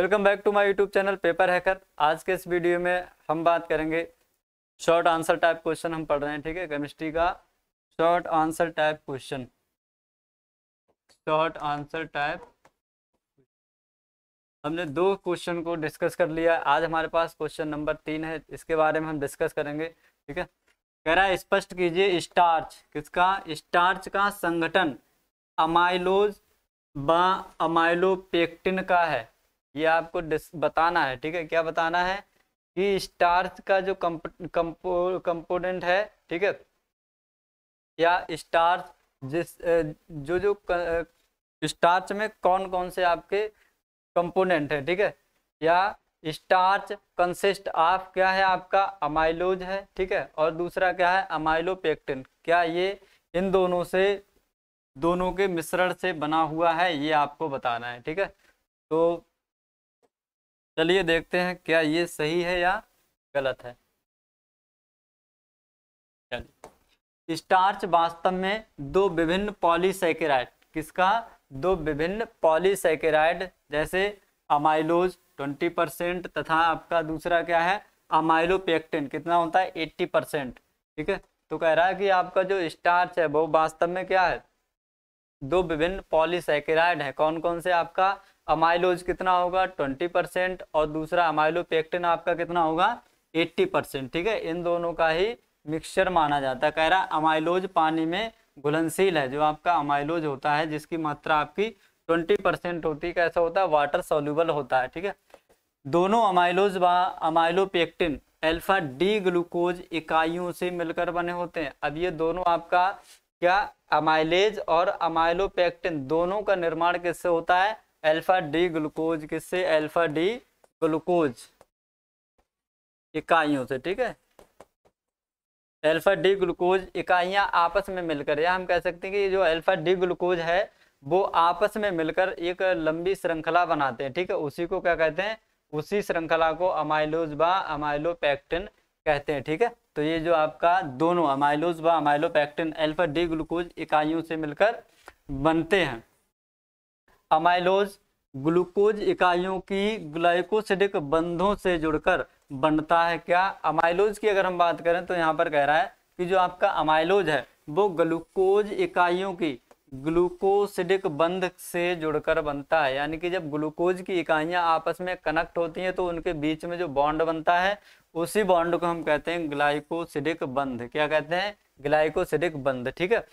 welcome back to my YouTube channel paper hacker आज के इस वीडियो में हम बात करेंगे शॉर्ट आंसर टाइप क्वेश्चन हम पढ़ रहे हैं ठीक है केमिस्ट्री का short answer type question short answer type हमने दो क्वेश्चन को डिस्कस कर लिया आज हमारे पास क्वेश्चन नंबर तीन है इसके बारे में हम डिस्कस करेंगे ठीक है कह रहा है स्पष्ट कीजिए स्टार्च किसका स्टार्च का संगठन अमाइलोज व अमाइलोपेक्टिन का है ये आपको बताना है ठीक है क्या बताना है कि स्टार्च का जो कम्प कंपो, कंपोनेंट है ठीक है या स्टार्च जिस जो जो स्टार्च में कौन कौन से आपके कंपोनेंट है ठीक है या स्टार्च कंसिस्ट ऑफ क्या है आपका अमाइलोज है ठीक है और दूसरा क्या है अमाइलोपेक्टिन क्या ये इन दोनों से दोनों के मिश्रण से बना हुआ है ये आपको बताना है ठीक है तो चलिए देखते हैं क्या ये सही है या गलत है स्टार्च वास्तव में दो विभिन्न पॉलीसेकेराइड किसका दो विभिन्न पॉलीसेकेराइड जैसे अमाइलोज 20 परसेंट तथा आपका दूसरा क्या है अमाइलोपेक्टिन कितना होता है 80 परसेंट ठीक है तो कह रहा है कि आपका जो स्टार्च है वो वास्तव में क्या है दो विभिन्न पॉलीसेकेराइड है कौन कौन से आपका अमाइलोज कितना होगा ट्वेंटी परसेंट और दूसरा अमाइलोपेक्टिन आपका कितना होगा एट्टी परसेंट ठीक है इन दोनों का ही मिक्सचर माना जाता है कह रहा अमाइलोज पानी में घुलनशील है जो आपका अमाइलोज होता है जिसकी मात्रा आपकी ट्वेंटी परसेंट होती है कैसा होता है वाटर सोल्यूबल होता है ठीक है दोनों अमाइलोज व अमाइलोपेक्टिन एल्फा डी ग्लूकोज इकाइयों से मिलकर बने होते हैं अब ये दोनों आपका क्या अमाइलेज और अमाइलोपेक्टिन दोनों का निर्माण किससे होता है अल्फा डी ग्लूकोज किससे अल्फा डी ग्लूकोज इकाइयों से ठीक है अल्फा डी ग्लूकोज इकाइयां आपस में मिलकर या हम कह सकते हैं कि जो अल्फा डी ग्लूकोज है वो आपस में मिलकर एक लंबी श्रृंखला बनाते हैं ठीक है उसी को क्या कहते हैं उसी श्रृंखला को अमाइलोज व अमाइलोपैक्टिन कहते हैं ठीक है तो ये जो आपका दोनों अमाइलोज व अमाइलोपैक्टिन एल्फा डी ग्लूकोज इकाइयों से मिलकर बनते हैं अमाइलोज ग्लूकोज इकाइयों की ग्लाइकोसिडिक बंधों से जुड़कर बनता है क्या अमाइलोज की अगर हम बात करें तो यहाँ पर कह रहा है कि जो आपका अमाइलोज है वो ग्लूकोज इकाइयों की ग्लूकोसिडिक बंध से जुड़कर बनता है यानी कि जब ग्लूकोज की इकाइयाँ आपस में कनेक्ट होती हैं तो उनके बीच में जो बॉन्ड बनता है उसी बॉन्ड को हम कहते हैं ग्लाइकोसिडिक बंध क्या कहते हैं ग्लाइकोसिडिक बंध ठीक है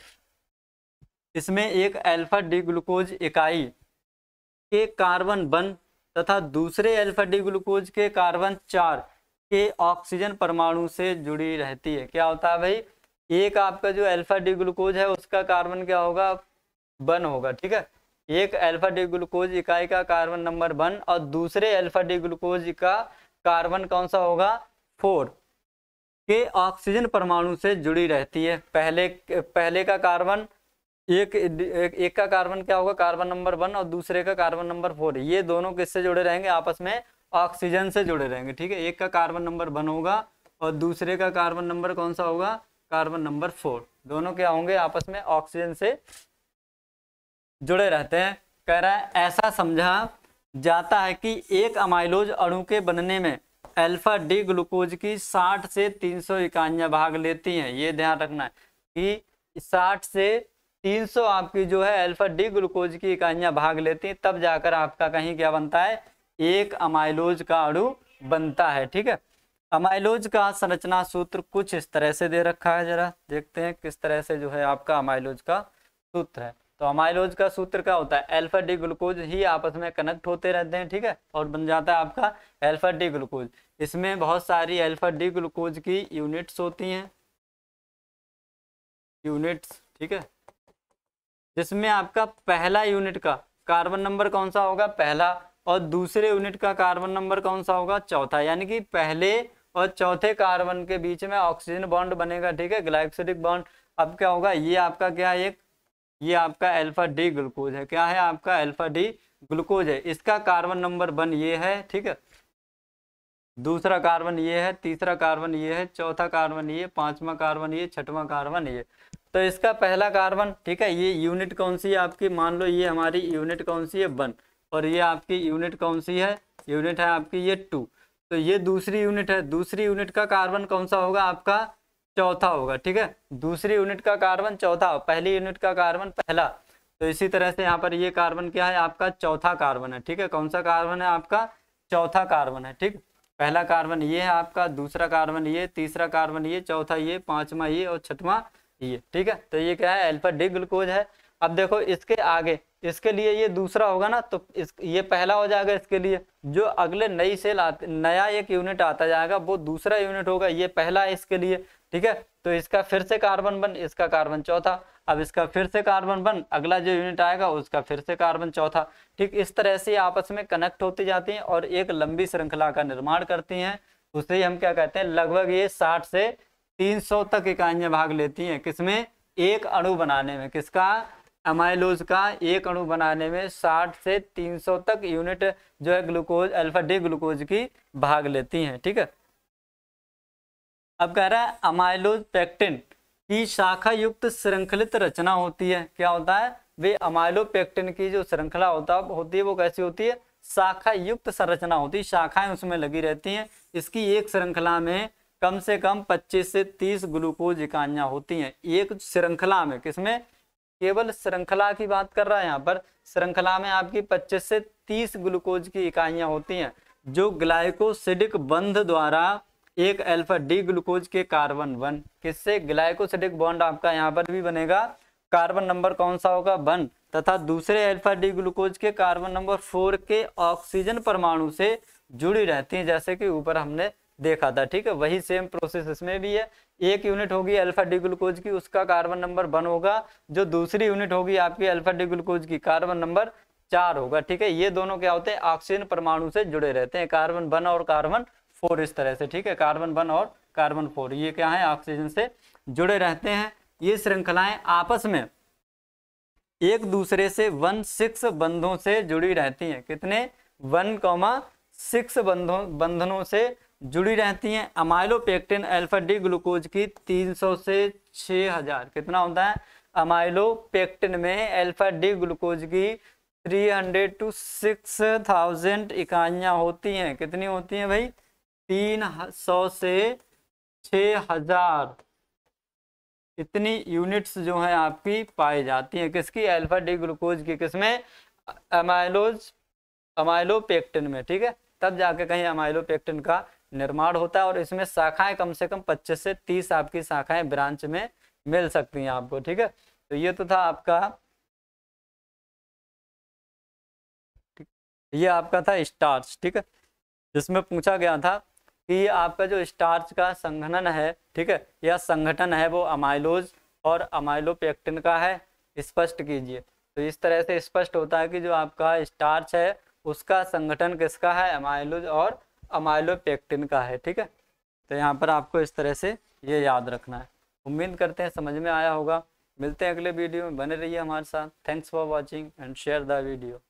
इसमें एक अल्फा डी ग्लूकोज इकाई के कार्बन वन तथा दूसरे अल्फा डी ग्लूकोज के कार्बन चार के ऑक्सीजन परमाणु से जुड़ी रहती है क्या होता है भाई एक आपका जो अल्फा डी ग्लूकोज है उसका कार्बन क्या होगा वन होगा ठीक है एक अल्फा डी ग्लूकोज इकाई का कार्बन नंबर वन और दूसरे अल्फा डी ग्लूकोज का कार्बन कौन सा होगा फोर के ऑक्सीजन परमाणु से जुड़ी रहती है पहले पहले का कार्बन एक एक, एक का कार्बन क्या होगा कार्बन नंबर वन और दूसरे का कार्बन नंबर फोर ये दोनों किससे जुड़े रहेंगे आपस में ऑक्सीजन से जुड़े रहेंगे ठीक है एक का कार्बन नंबर वन होगा और दूसरे का कार्बन नंबर कौन सा होगा कार्बन नंबर फोर दोनों क्या होंगे आपस में ऑक्सीजन से जुड़े रहते हैं कह रहा है ऐसा समझा जाता है कि एक अमाइलोज अणु के बनने में अल्फा डी ग्लूकोज की 60 से तीन सौ भाग लेती हैं ये ध्यान रखना है कि 60 से 300 आपकी जो है अल्फा डी ग्लूकोज की इकाइयां भाग लेती हैं तब जाकर आपका कहीं क्या बनता है एक अमाइलोज का अणु बनता है ठीक है अमाइलोज का संरचना सूत्र कुछ इस तरह से दे रखा है जरा देखते हैं किस तरह से जो है आपका अमाइलोज का सूत्र है तो अमाइलोज का सूत्र क्या होता है एल्फा डी ग्लूकोज ही आपस में कनेक्ट होते रहते हैं ठीक है और बन जाता है आपका एल्फा डी ग्लूकोज इसमें बहुत सारी एल्फा डी ग्लूकोज की यूनिट्स होती हैं यूनिट्स ठीक है जिसमें आपका पहला यूनिट का कार्बन नंबर कौन सा होगा पहला और दूसरे यूनिट का कार्बन नंबर कौन सा होगा चौथा यानी कि पहले और चौथे कार्बन के बीच में ऑक्सीजन बॉन्ड बनेगा ठीक है ग्लाइक्सिडिक बॉन्ड अब क्या होगा ये आपका क्या है एक ये आपका अल्फा डी ग्लूकोज है क्या है आपका अल्फा डी ग्लूकोज है इसका कार्बन नंबर वन ये है ठीक है दूसरा कार्बन ये है तीसरा कार्बन ये है चौथा कार्बन ये पांचवा कार्बन ये छठवां कार्बन ये तो इसका पहला कार्बन ठीक है ये यूनिट कौन सी है आपकी मान लो ये हमारी यूनिट कौन सी है वन और ये आपकी यूनिट कौन सी है यूनिट है आपकी ये टू तो ये दूसरी यूनिट है दूसरी यूनिट का कार्बन कौन सा होगा आपका चौथा होगा ठीक है दूसरी यूनिट का कार्बन चौथा पहली यूनिट का कार्बन पहला तो इसी तरह से यहाँ पर ये कार्बन क्या है आपका चौथा कार्बन है ठीक है कौन सा कार्बन है आपका चौथा कार्बन है ठीक पहला कार्बन ये है आपका दूसरा कार्बन ये तीसरा कार्बन ये चौथा ये पांचवा ये और छठवा ये ठीक है तो ये क्या है एल्फा डी ग्लूकोज है अब देखो इसके आगे इसके लिए ये दूसरा होगा ना तो इस ये पहला हो जाएगा इसके लिए जो अगले नई सेल आते नया एक यूनिट आता जाएगा वो दूसरा यूनिट होगा ये पहला है इसके लिए ठीक है तो इसका फिर से कार्बन बन इसका कार्बन चौथा अब इसका फिर से कार्बन बन अगला जो यूनिट आएगा उसका फिर से कार्बन चौथा ठीक इस तरह से आपस में कनेक्ट होती जाती हैं और एक लंबी श्रृंखला का निर्माण करती हैं उसे हम क्या कहते हैं लगभग ये साठ से 300 तक इकाइयां भाग लेती हैं किसमें एक अणु बनाने में किसका अमाइलोज का एक अणु बनाने में 60 से 300 तक यूनिट जो है ग्लूकोज अल्फा डी ग्लूकोज की भाग लेती हैं ठीक है अब कह रहा है अमाइलोज पैक्टिन की शाखा युक्त श्रृंखलित रचना होती है क्या होता है वे अमाइलोपेक्टिन की जो श्रृंखला होता होती है वो कैसी होती है शाखा युक्त संरचना होती है शाखाएं उसमें लगी रहती हैं इसकी एक श्रृंखला में कम से कम 25 से 30 ग्लूकोज इकाइयां होती हैं एक श्रृंखला में किसमें केवल श्रृंखला की बात कर रहा है यहाँ पर श्रृंखला में आपकी 25 से 30 ग्लूकोज की इकाइयां होती हैं जो ग्लाइकोसिडिक बंध द्वारा एक अल्फा डी ग्लूकोज के कार्बन वन किससे ग्लाइकोसिडिक बॉन्ड आपका यहाँ पर भी बनेगा कार्बन नंबर कौन सा होगा वन तथा दूसरे अल्फा डी ग्लूकोज के कार्बन नंबर फोर के ऑक्सीजन परमाणु से जुड़ी रहती है जैसे कि ऊपर हमने देखा था ठीक है वही सेम प्रोसेस इसमें भी है एक यूनिट होगी अल्फा डी ग्लूकोज की उसका कार्बन नंबर वन होगा जो दूसरी यूनिट होगी आपकी अल्फा डी ग्लूकोज की कार्बन नंबर चार होगा ठीक है ये दोनों क्या होते हैं ऑक्सीजन परमाणु से जुड़े रहते हैं कार्बन वन और कार्बन फोर इस तरह से ठीक है कार्बन वन और कार्बन फोर ये क्या है ऑक्सीजन से जुड़े रहते हैं ये श्रृंखलाएं आपस में एक दूसरे से वन सिक्स बंधों से जुड़ी रहती हैं कितने वन कौमा सिक्स बंधों बंधनों से जुड़ी रहती हैं अमाइलोपेक्टिन अल्फा डी ग्लूकोज की 300 से 6000 कितना होता है अमाइलोपेक्टिन में अल्फा डी ग्लूकोज की 300 टू 6000 इकाइयाँ होती हैं कितनी होती हैं भाई 300 से 6000 इतनी यूनिट्स जो हैं आपकी पाई जाती हैं किसकी अल्फा डी ग्लूकोज की किसमें अमाइलोज अमाइलोपेक्टिन में ठीक है तब जाके कहीं अमाइलोपेक्टिन का निर्माण होता है और इसमें शाखाएं कम से कम 25 से 30 आपकी शाखाएं ब्रांच में मिल सकती हैं आपको ठीक है तो ये तो था आपका ये आपका था स्टार्च ठीक है जिसमें पूछा गया था कि ये आपका जो स्टार्च का संघनन है ठीक है या संगठन है वो अमाइलोज और अमाइलोपेक्टिन का है स्पष्ट कीजिए तो इस तरह से स्पष्ट होता है कि जो आपका स्टार्च है उसका संगठन किसका है अमाइलोज और अमाइलोपेक्टिन का है ठीक है तो यहाँ पर आपको इस तरह से ये याद रखना है उम्मीद करते हैं समझ में आया होगा मिलते हैं अगले वीडियो में बने रहिए हमारे साथ thanks for watching and share the video